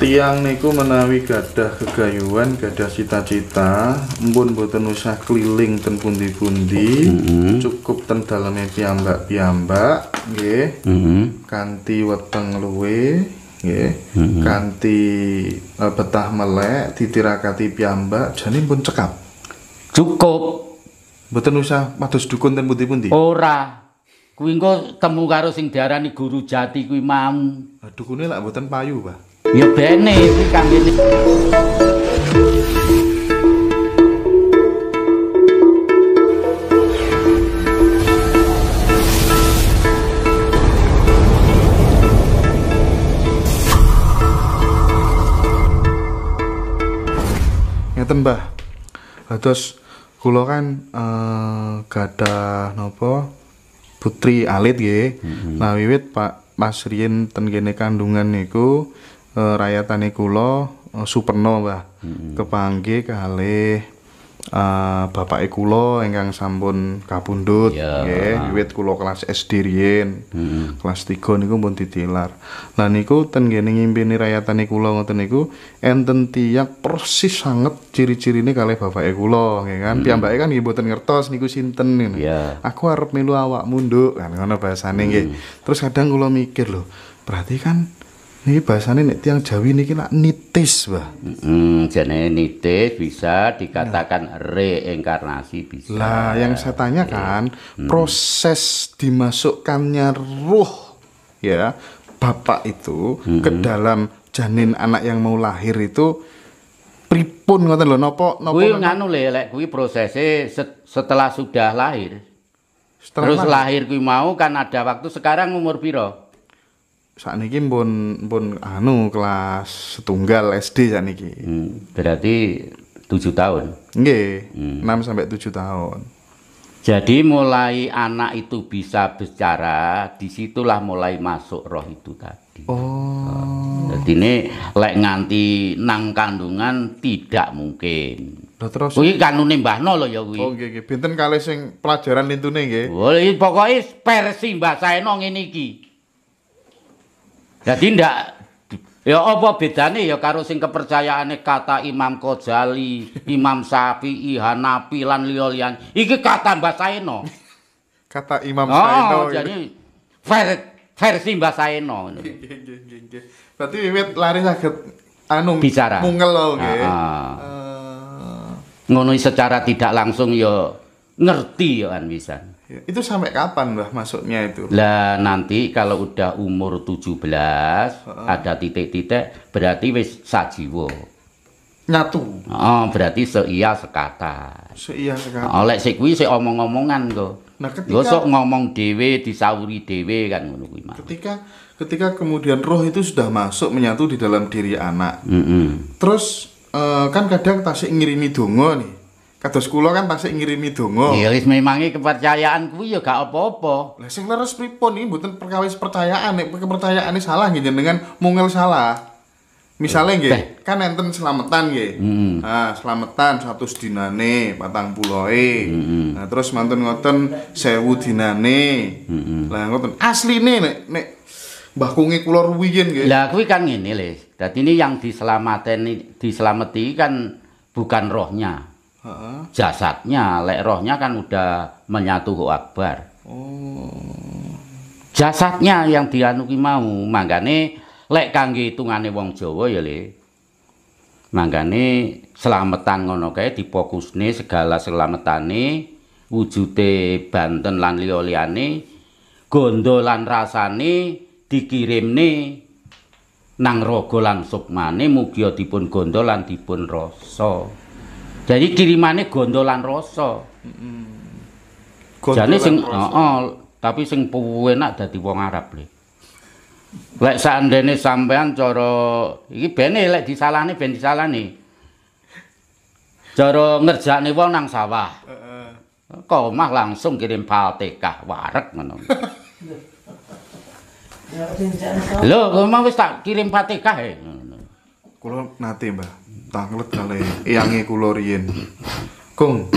tiang niku menawi gadah kegayuan gadah cita-cita embun boten usah keliling ten pundi-pundi mm -hmm. cukup ten daleme piyambak-piyambak nggih mm -hmm. kanthi weteng luwe nggih mm -hmm. kanthi uh, betah melek ditirakati piyambak jane pun cekap cukup boten usah mados dukun ten pundi-pundi ora kuwi engko temu karo sing diarani guru jati kuwi mau dukune lak boten payu Pak ya bene iki kang ini tembah terus kulo kan uh, eh, gada nopo putri alit nggih mm -hmm. nah wiwit Pak Mas Rien ten kandungan niku uh, rayatane kula uh, Superno Mbah. Mm -hmm. Kepanggih kalih uh, eh, bapak kula ingkang sampun kapundhut kabundut, ya. nggih yeah. wiwit kula kelas SD riyin -hmm. kelas 3 niku pun ditilar lah niku ten ngene ngimpini rayatane kula ngoten niku enten tiyak persis sanget ciri-cirine kalih bapak kula nggih kan mm -hmm. piyambake kan nggih mboten ngertos niku sinten ngene yeah. aku arep melu awakmu nduk kan ngono bahasane nggih terus kadang kula mikir lho berarti kan ini bahasannya nih tiang Jawi nih kira nitis, bah. Hmm, jadi nitis bisa dikatakan nah. reinkarnasi bisa. Lah, yang saya tanyakan yeah. proses dimasukkannya ruh ya, bapak itu -hmm. ke dalam janin anak yang mau lahir itu pripun ngoten lho nopo nopo kuwi nganu le lek kuwi prosese setelah sudah lahir setelah terus lahir, lahir kuwi mau kan ada waktu sekarang umur piro saat ini pun pun anu kelas setunggal SD saat ini. Hmm, berarti tujuh tahun. Nggih, hmm. enam sampai tujuh tahun. Jadi mulai anak itu bisa bicara, disitulah mulai masuk roh itu tadi. Oh. oh. Jadi ini lek nganti nang kandungan tidak mungkin. Lah kanunim kuwi kanune mbahno lho ya Oh nggih nggih, binten sing pelajaran lintune nggih. Oh, pokoknya versi Mbah Saeno ini iki. Jadi ya, ndak ya apa bedanya ya karo sing kepercayaannya kata Imam Ghazali, Imam Sapi, Hanafi lan Liolian, itu Iki kata Mbah Saino. Kata Imam oh, Saeno. Oh, jadi ver, versi Mbah Saeno. Berarti wiwit lari ke anu bicara. Mungel lho nggih. Ah, ah. Eh. Ngono secara tidak langsung ya ngerti ya kan bisa. Iya. Itu sampai kapan Mbah masuknya itu? Lah nanti kalau udah umur 17 uh ada titik-titik berarti wis sajiwo. Nyatu. Oh, berarti seia sekata. Seia sekata. Oleh sik kuwi sik omong-omongan kok. Nah, ketika Yo ngomong dhewe disauri dhewe kan ngono kuwi Ketika ketika kemudian roh itu sudah masuk menyatu di dalam diri anak. Mm -hmm. Terus uh, kan kadang tasik ngirimi dongo nih. Kados kula kan pasti ngirimi donga. Iya wis memangi kepercayaan kuwi ya gak apa-apa. Lah sing leres pripun iki mboten perkawis percayaan nek kepercayaane salah nggih jenengan mungil salah. Misalnya nggih, kan enten selametan nggih. Hmm. Nah, selametan 100 dinane, 40e. Hmm. Nah, terus mantun ngoten 1000 dinane. Hmm. Lah ngoten asline nek nek Mbah Kungi kula ruwiyen nggih. Lah kuwi kan ngene, Le. Dadi ini yang diselamateni diselameti kan bukan rohnya, huh Jasadnya, lek rohnya kan udah menyatu ke Akbar. Oh. Jasadnya yang dianuki mau, mangane lek kangge hitungane wong Jawa ya le. mangane selametan ngono kae dipokusne segala selametane wujute Banten lan liya gondolan gondo lan rasane dikirimne nang raga lan sukmane mugi dipun gondo lan dipun rasa. jadi kirimannya gondolan lan rasa jadi sing oh, tapi sing puwe enak dadi wong Arab le lek seandainya sampean cara iki bene lek disalahne ben disalahne cara ngerjakne wong nang sawah heeh uh, uh. langsung kirim paltekah warek ngono Lho, kok mau wis tak kirim patekah ya? E? Kulo nate, Mbah. tanglet kali iyange kula riyin kong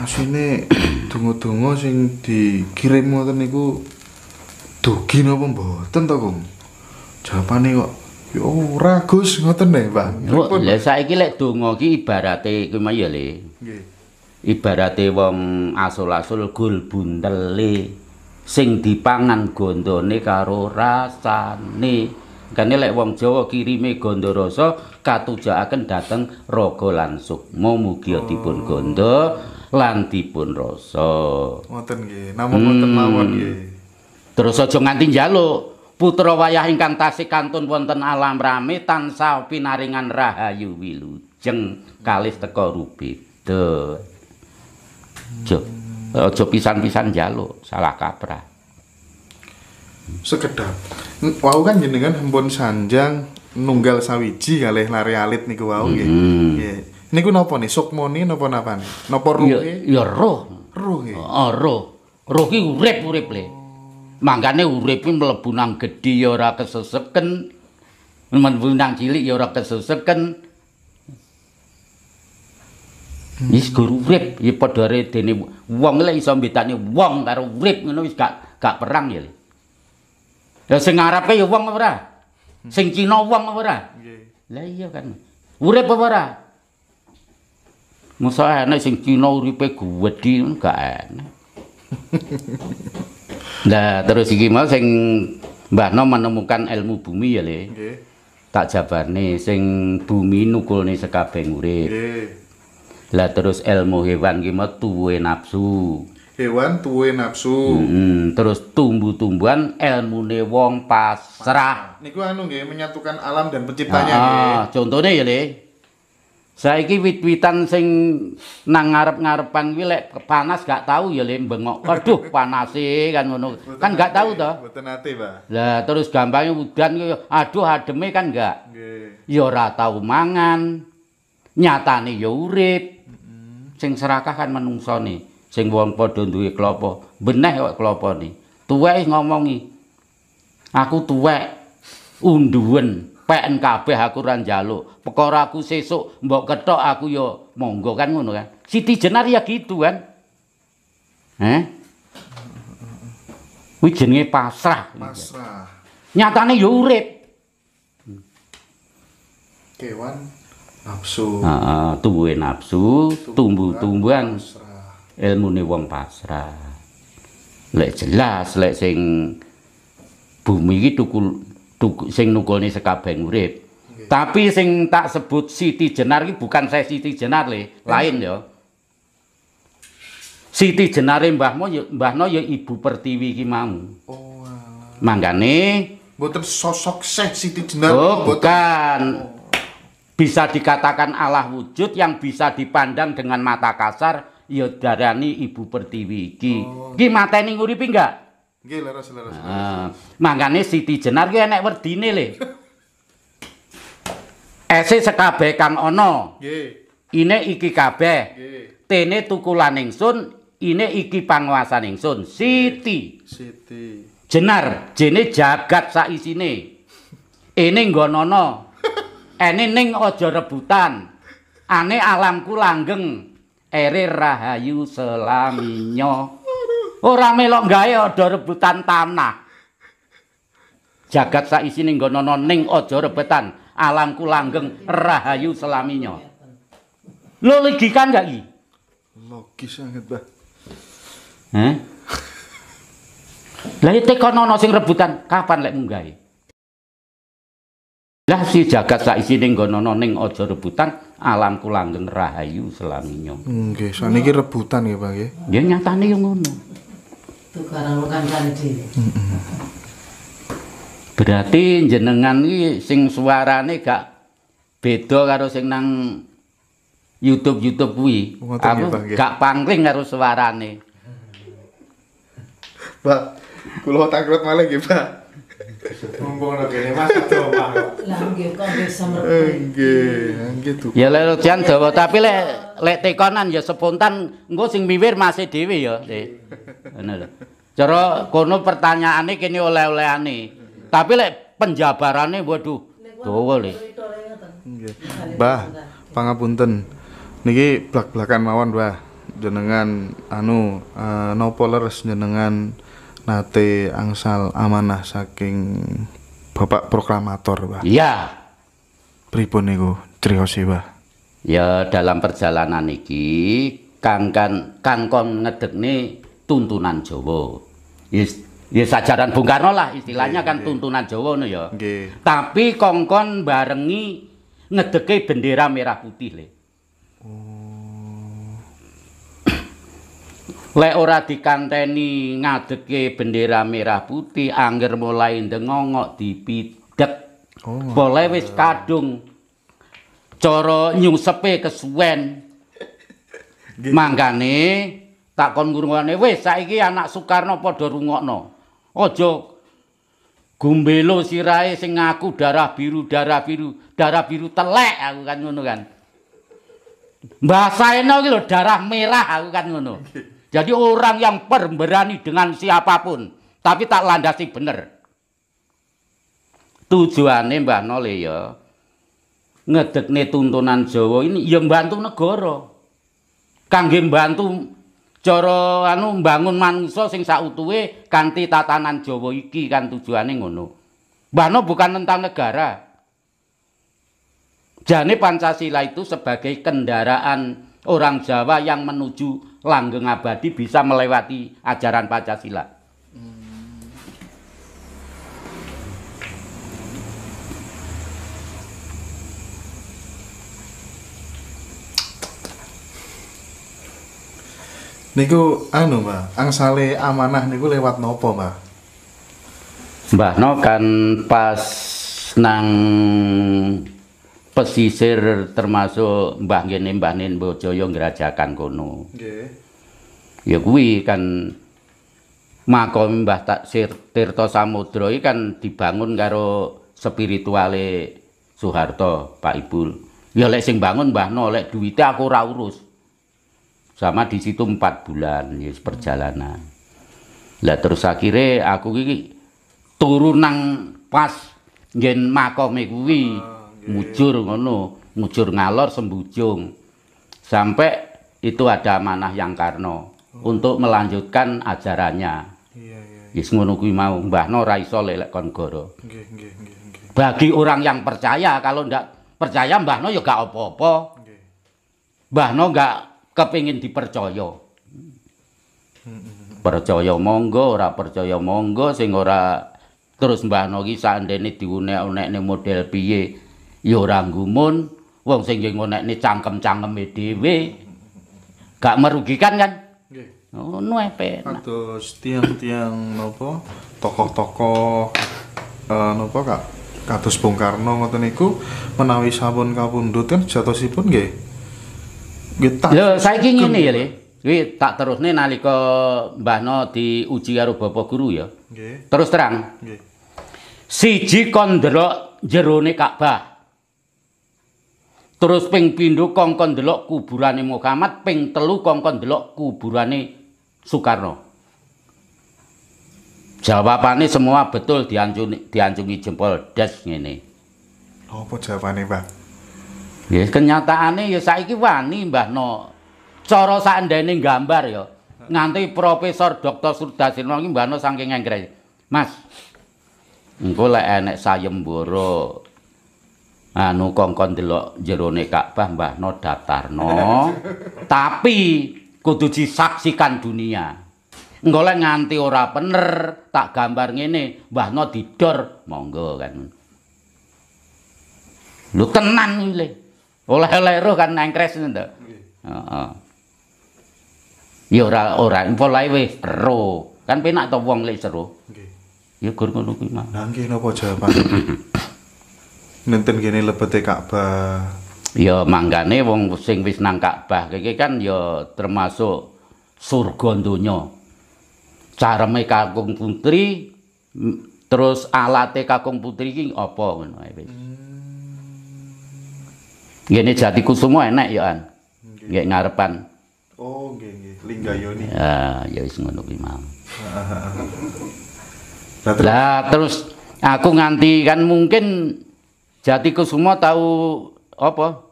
asine donga-donga sing dikirim ngoten niku dugi napa mboten to kong jawabane kok yo ora Gus ngoten e Pak lha saiki lek donga ki ibarate kuwi mah ya le nggih ibarate wong asol-asol gul buntele sing dipangan gondone karo rasane kene lek wong Jawa kirime gondoroso katujaaken dhateng raga lan sukma mugi oh. dipun gondo lan dipun rasa. Ngoten nggih, namung ngoten hmm. mawon Terus aja nganti njaluk putra wayah ingkang tasih kantun wonten alam rame tansah pinaringan rahayu wilujeng kalis teko rubeda. Jok. Hmm. Aja pisan-pisan njaluk salah kaprah. Sekedap. Wau kan jenengan hembon sanjang nunggal sawiji kali lari alit niku wau nggih. Mm-hmm. Nggih. Niku napa nih? Sukmo nih napa napa nih? Napa roh? Ya, roh. Roh ya? Oh, roh. Roh ki urip urip le. Mangkane urip ini melebu nang gede ya ora kesesekan. Melebu nang cilik ya ora kesesekan. Hmm. Ini segera urip. Ini pada hari ini. Wong lah bisa mbetanya wong. karo urip ini gak, gak perang ya. Ya sengarap ya wong apa-apa. Hmm. sing cina wong apa ora lah iya kan urip apa ora musa enak sing cina uripe gwedhi gak enak nah terus iki mau sing Mbah No menemukan ilmu bumi ya le okay. tak jabar nih sing bumi nukul nih sekabeng urip okay. lah terus ilmu hewan gimana tuwe nafsu hewan tuwe nafsu hmm, terus tumbuh-tumbuhan ilmu wong pasrah niku anu nggih menyatukan alam dan penciptanya ah, contohnya ya saya saiki wit-witan sing nang ngarep-ngarepan kuwi panas gak tahu ya Le bengok aduh panas kan ngono kan gak tahu to mboten ate lah terus gampangnya udan aduh ademe kan gak nggih ya ora tau mangan nyatane ya urip sing serakah kan nih. sing wong padha duwe klopo benek kok ni. tuwek ngomongi aku tuwek unduwen peken kabeh aku ora njaluk perkara aku sesuk mbok ketok aku ya monggo kan ngono kan siti jenar ya gitu kan heh kuwi jenenge pasrah pasrah nyatane ya urip kewan nafsu heeh nah, nafsu tumbuh-tumbuhan tumbuh tumbuhan ni wong pasrah lek jelas lek sing bumi iki tukul tuku, sing nukulne sekabeh urip okay. tapi sing tak sebut Siti Jenar iki bukan saya Siti Jenar le lain yo ya. Siti Jenare mbahmu mbahno ya ibu pertiwi iki mau oh wow. mboten sosok Syekh Siti Jenar oh, bukan oh. bisa dikatakan Allah wujud yang bisa dipandang dengan mata kasar ya darani ibu pertiwi iki. Iki oh, mateni nguripi enggak? Nggih, leres leres. Heeh. Nah, Siti Jenar ki enek werdine le. Ese sekabeh kang ana. Nggih. Ine iki kabeh. Nggih. Tene tukulan ingsun, ine iki panguasane ingsun, Siti. Siti. Jenar, jene jagat sak isine. Ene nggonono. Ene ning aja rebutan. Ane alamku langgeng. ere rahayu Selaminyo, oh, orang melok gawe ada rebutan tanah jagat saisi ning nggono ning aja rebutan alamku langgeng rahayu Selaminyo, lo legikan gak iki logis banget bah Heh? Lah nono sing rebutan kapan lek munggahe? Lah si jagat saisi ning nggono ning aja rebutan alamku langgeng rahayu selaminya. soalnya saniki iya. rebutan ya, Pak nggih. Ya. ya nyatane yang ngono. Tukaran kancane dhewe. Berarti jenengan iki sing suarane gak beda karo sing nang YouTube-YouTube kuwi. Ya, Aku ya. gak pangling karo suarane. Pak, kula takrut malah nggih, Pak. un buono che ne manca l'anghe kok bisa merpati anghe anghe ya lek rodian dawa tapi lek lek tekonan ya spontan engko sing miwir masih dhewe ya ngono lho cara kono pertanyaane kene oleh-olehane tapi lek penjabarane waduh dawa lek Mbah, pangapunten. Niki blak-blakan mawon, Mbah. Jenengan anu eh, no poler jenengan nate angsal amanah saking bapak proklamator pak iya pripun niku trihose pak ya dalam perjalanan iki kangkan kangkon ngedekne tuntunan Jawa Ya sajaran Bung Karno lah istilahnya kan tuntunan Jawa ya. Okay. Tapi kongkon barengi ngedeke bendera merah putih le. Lek ora dikanteni ngadeke bendera merah putih angger mulai ndengongok dipidek. Oh. Boleh wis kadung cara nyusepe kesuwen. Manggane tak kon ngrungokne wis saiki anak Soekarno padha rungokno. Aja gumbelo sirae sing aku darah biru darah biru darah biru telek aku kan ngono kan. Mbah Saeno lho darah merah aku kan ngono. Jadi orang yang pemberani dengan siapapun, tapi tak landasi bener. Tujuannya Mbah Nole ya, ngedekne tuntunan Jawa ini yang bantu negara. Kangge bantu cara anu bangun manusia sing sautuwe kanti tatanan Jawa iki kan tujuannya ngono. Mbah Nole bukan tentang negara. Jane Pancasila itu sebagai kendaraan orang Jawa yang menuju langgeng abadi bisa melewati ajaran Pancasila. Niku anu mbak, angsale amanah niku lewat nopo mbak? Mbak no kan pas nang pesisir termasuk Mbah ngene Mbah Nin Bojoyo ngerajakan kono. Nggih. Ya kuwi kan makom Mbah Taksir Tirta Samudra iki kan dibangun karo spirituale Soeharto, Pak Ibu. Ya lek sing bangun Mbah No lek duwite aku ora urus. Sama di situ empat bulan ya perjalanan. Lah terus akhirnya aku iki turun nang pas Jen makom kuwi. Uh mujur ngono, mujur ngalor sembujung. Sampai itu ada manah yang Karno oh. untuk melanjutkan ajarannya. Iya, iya. iya. Wis ngono mau Mbah Nora iso lelek kon goro. Nggih, nggih, nggih. Bagi orang yang percaya kalau ndak percaya Mbah No ya gak apa-apa. Nggih. No gak kepingin dipercaya. percaya monggo, ora percaya monggo sing ora terus Mbah No ki sakndene diunek-unekne model piye. ya ora gumun wong sing nggo nekne cangkem-cangkeme dhewe gak merugikan kan nggih ngono ae penak kados tiang-tiang napa tokoh-tokoh eh uh, napa kak kados Bung Karno ngoten niku menawi sampun kapundhut kan jatosipun nggih nggih tak lho saiki ngene ya le Wih, tak terus nih nalika Mbah No diuji karo Bapak Guru ya. Okay. Terus terang. Okay. Siji kondro jerone Ka'bah. Terus ping pindho kongkon delok kuburane Muhammad, ping telu kongkon delok kuburane Soekarno. Jawabane semua betul diancungi diancungi jempol des ngene. Oh, apa jawabane, Mbah? Ya yes, kenyataane ya saiki wani Mbah no. Cara sakndene gambar ya. Nganti Profesor Dr. Surdasirno iki Mbah no saking Mas. Engko lek enek sayembara anu kongkon delok jerone Ka'bah Mbah No datarno tapi kudu disaksikan dunia golek nganti ora bener tak gambar ngene Mbah No didor monggo kan lu tenan ile oleh leruh kan kres ngono to heeh ya ora ora polae wis ro kan penak to wong lek seru nggih ya gur ngono kuwi mah nggih napa jawaban nenten gini lebete Ka'bah. Ya manggane wong sing wis nang Ka'bah kiki kan ya termasuk surga donya. Careme kakung putri terus alate kakung putri iki apa ngono ae wis. Hmm. Ngene jati kusuma enak ya an. Nggih ngarepan. Oh nggih nggih, yoni. Ya, ya, ya wis ngono kuwi mau. Lah terus aku nganti kan mungkin Jatiku semua tahu apa?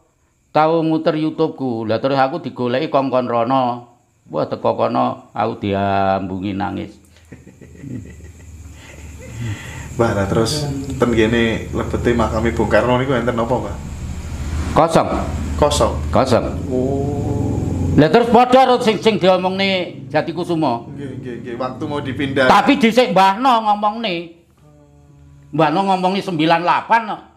Tahu muter YouTube ku Lah terus aku digolei kongkon rono. Wah teko kono aku diambungi nangis. Mbak, nah terus ten gini lebeti makami Bung Karno niku enten apa, Mbak? Kosong. Kosong. Kosong. Oh. Lah terus padha karo sing sing nih. Jati Kusuma. Nggih, nggih, waktu mau dipindah. Tapi dhisik Mbah No ngomongne. nih. No ngomongne 98 kok. No.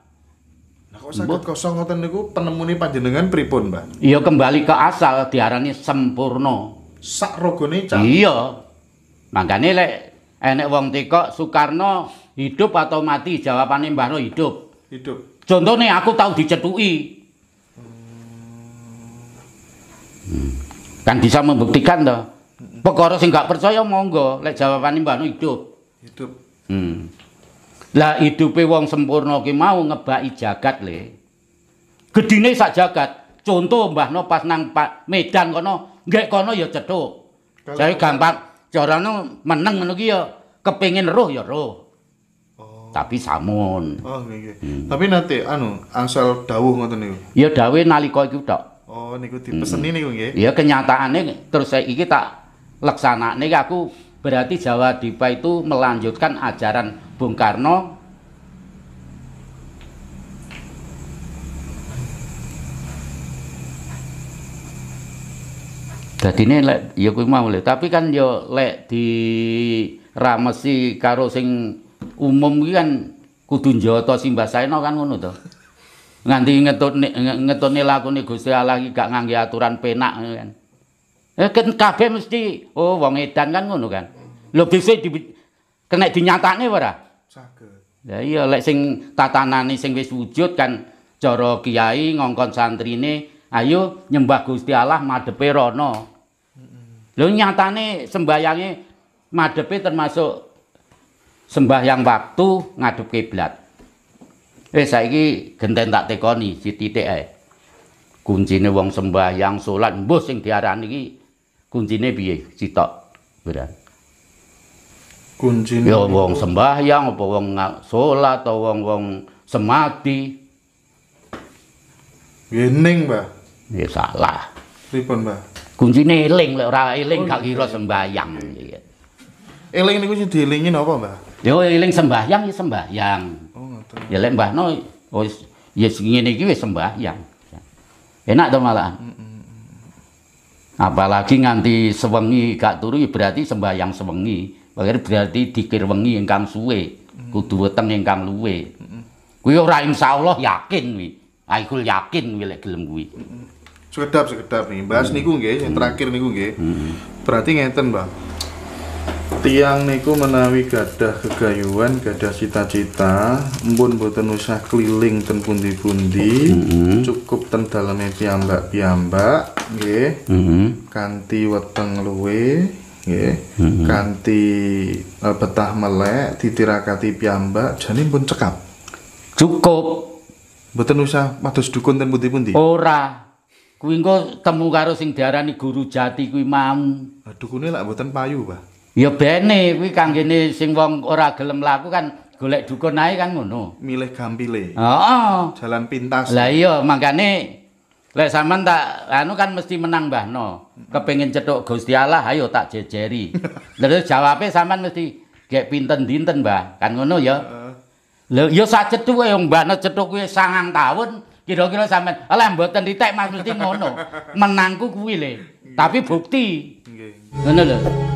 Sakit kosong ngoten niku penemune panjenengan pripun, Mbah? Iya kembali ke asal diarani sempurna. Sak rogone cah. Iya. Mangkane lek enek wong tikok Soekarno hidup atau mati jawabane Mbah no hidup. Hidup. Contohnya aku tahu dicetuki. Hmm. Kan bisa membuktikan toh. Hmm. Perkara sing gak percaya monggo lek jawabane Mbah no hidup. Hidup. Hmm. Lah hidupe wong sempurna ki mau ngebaki jagat le. Gedine sak jagat. Contoh Mbah No pas nang Pak Medan kono, gak kono ya cethuk. Saya gampang carane menang ngono ya kepengin roh ya roh. Oh. Tapi samun. Oh Hmm. Tapi nanti anu angsal dawuh ngoten niku. Ya dawuh nalika iku tok. Oh niku dipeseni hmm. niku nggih. Ya kenyataane terus saya iki tak leksanakne aku berarti Jawa Dipa itu melanjutkan ajaran Bung Karno jadi lek ya kuwi mau tapi kan yo lek di ramesi karo sing umum iki kan kudu njoto simbah saeno kan ngono to nganti ngetone ngetone lakune Gusti Allah iki gak ngangge aturan penak kan eh kabeh mesti oh wong edan kan ngono kan lho bisa di kena dinyatakne ora Saged. Lah iya lek sing tatanane sing wis wujud kan cara kiai ngongkon santrine ayo nyembah Gusti Allah madhepe rono. Heeh. Lho nyatane sembayange madhepe termasuk sembahyang waktu ngadep kiblat. Eh saiki genten tak tekoni si titik ae. Kuncine wong sembahyang salat mbuh sing diarani iki kuncine piye citok. kuncine ya wong sembahyang apa wong sholat atau wong-wong semati Yening, ya, Mbah. Ya salah. Pripun, Mbah? kunci eling lek ora eling oh, gak iya, kira iya. sembahyang. Iya. Eling niku sing dielingi napa, Mbah? Ya eling sembahyang ya sembahyang. Oh, ngoten. Ya lek no, oh, wis ya ngene iki wis sembahyang. Enak to malah. Mm, mm, mm. Apalagi nganti sewengi gak turu ya berarti sembahyang sewengi berarti dikir wengi ingkang suwe, kudu weteng ingkang luwe. Kuwi ora insyaallah yakin wi. aku yakin wi lek gelem kuwi. Sekedap sekedap nih, bahas niku nggih, yang terakhir niku nggih. Berarti ngeten, bang tiang niku menawi gadah kegayuan gadah cita-cita mpun boten usah keliling ten pundi-pundi -hmm. cukup ten daleme piyambak-piyambak nggih mm -hmm. kanthi weteng luwe nggih mm betah melek ditirakati piyambak jane pun cekap cukup mboten usah madus dukun ten pundi-pundi ora kuwi engko temu karo sing diarani guru jati kuwi mam dukune lak mboten payu Pak ya bene kuwi kanggene sing wong ora gelem laku kan golek dukun ae kan ngono milih gampile heeh oh, jalan pintas lah iya mangkane Lek sampean tak anu kan mesti menang Mbah No. Kepengin cetuk Gusti Allah ayo tak jejeri. Terus jawabnya sampean mesti gek pinten dinten Mbah. Kan ngono ya. Lho ya sak cetuk yo Mbah No cetuk kuwi sangang tahun kira-kira sampean alah mboten ditek Mas mesti ngono. Menangku kuwi le. Tapi bukti. Nggih. Ngono lho.